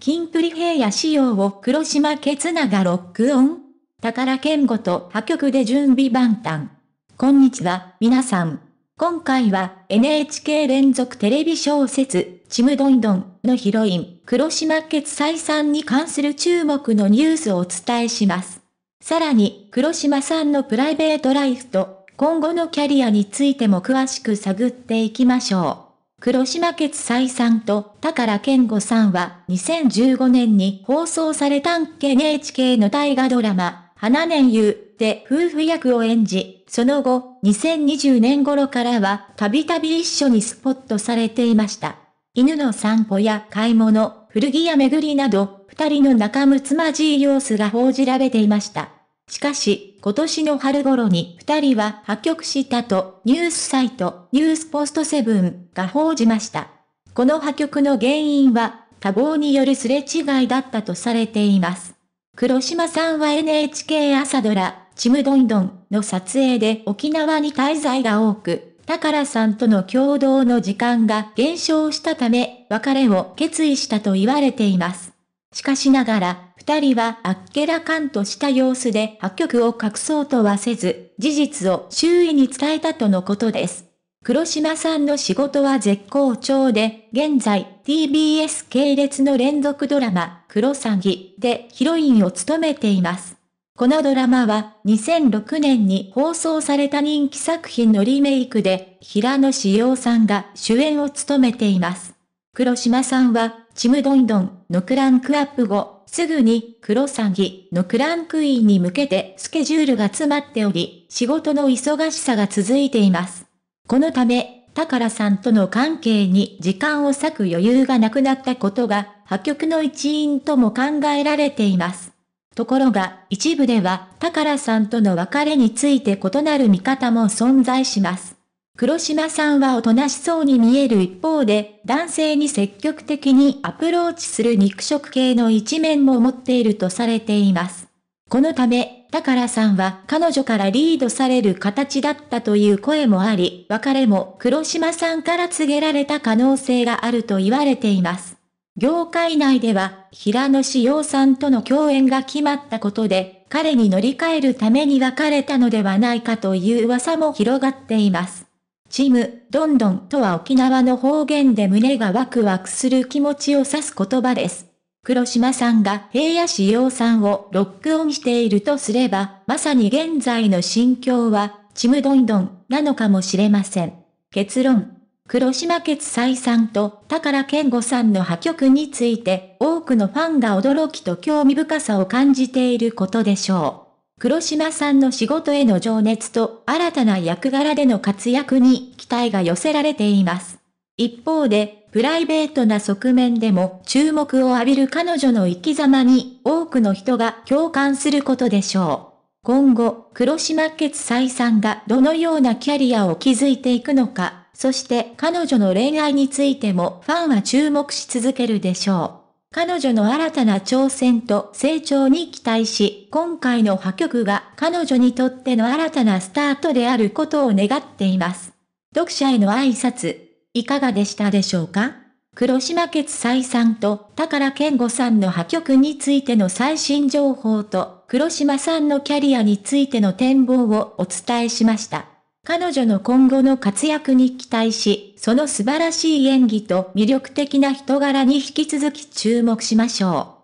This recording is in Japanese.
キンプリ平野仕様を黒島ケツナがロックオン宝健吾と破局で準備万端。こんにちは、皆さん。今回は NHK 連続テレビ小説、ちむどんどんのヒロイン、黒島ケツ再三に関する注目のニュースをお伝えします。さらに、黒島さんのプライベートライフと、今後のキャリアについても詳しく探っていきましょう。黒島決斎さんと宝健吾さんは2015年に放送されたん NHK の大河ドラマ、花年優で夫婦役を演じ、その後、2020年頃からはたびたび一緒にスポットされていました。犬の散歩や買い物、古着屋巡りなど、二人の仲睦まじい様子が報じられていました。しかし、今年の春頃に二人は破局したとニュースサイトニュースポストセブンが報じました。この破局の原因は多忙によるすれ違いだったとされています。黒島さんは NHK 朝ドラ、ちむどんどんの撮影で沖縄に滞在が多く、宝さんとの共同の時間が減少したため、別れを決意したと言われています。しかしながら、二人はあっけらかんとした様子で破局を隠そうとはせず、事実を周囲に伝えたとのことです。黒島さんの仕事は絶好調で、現在 TBS 系列の連続ドラマ、黒詐欺でヒロインを務めています。このドラマは2006年に放送された人気作品のリメイクで、平野志陽さんが主演を務めています。黒島さんはちむどんどんのクランクアップ後、すぐに黒詐欺のクランクインに向けてスケジュールが詰まっており、仕事の忙しさが続いています。このため、宝さんとの関係に時間を割く余裕がなくなったことが、破局の一因とも考えられています。ところが、一部では、宝さんとの別れについて異なる見方も存在します。黒島さんはおとなしそうに見える一方で、男性に積極的にアプローチする肉食系の一面も持っているとされています。このため、宝さんは彼女からリードされる形だったという声もあり、別れも黒島さんから告げられた可能性があると言われています。業界内では、平野志陽さんとの共演が決まったことで、彼に乗り換えるために別れたのではないかという噂も広がっています。チーム、どんどんとは沖縄の方言で胸がワクワクする気持ちを指す言葉です。黒島さんが平野志陽さんをロックオンしているとすれば、まさに現在の心境は、ちむどんどんなのかもしれません。結論。黒島決斎さんと宝健吾さんの破局について、多くのファンが驚きと興味深さを感じていることでしょう。黒島さんの仕事への情熱と新たな役柄での活躍に期待が寄せられています。一方で、プライベートな側面でも注目を浴びる彼女の生き様に多くの人が共感することでしょう。今後、黒島決裁さんがどのようなキャリアを築いていくのか、そして彼女の恋愛についてもファンは注目し続けるでしょう。彼女の新たな挑戦と成長に期待し、今回の破局が彼女にとっての新たなスタートであることを願っています。読者への挨拶、いかがでしたでしょうか黒島決裁さんと宝健吾さんの破局についての最新情報と黒島さんのキャリアについての展望をお伝えしました。彼女の今後の活躍に期待し、その素晴らしい演技と魅力的な人柄に引き続き注目しましょう。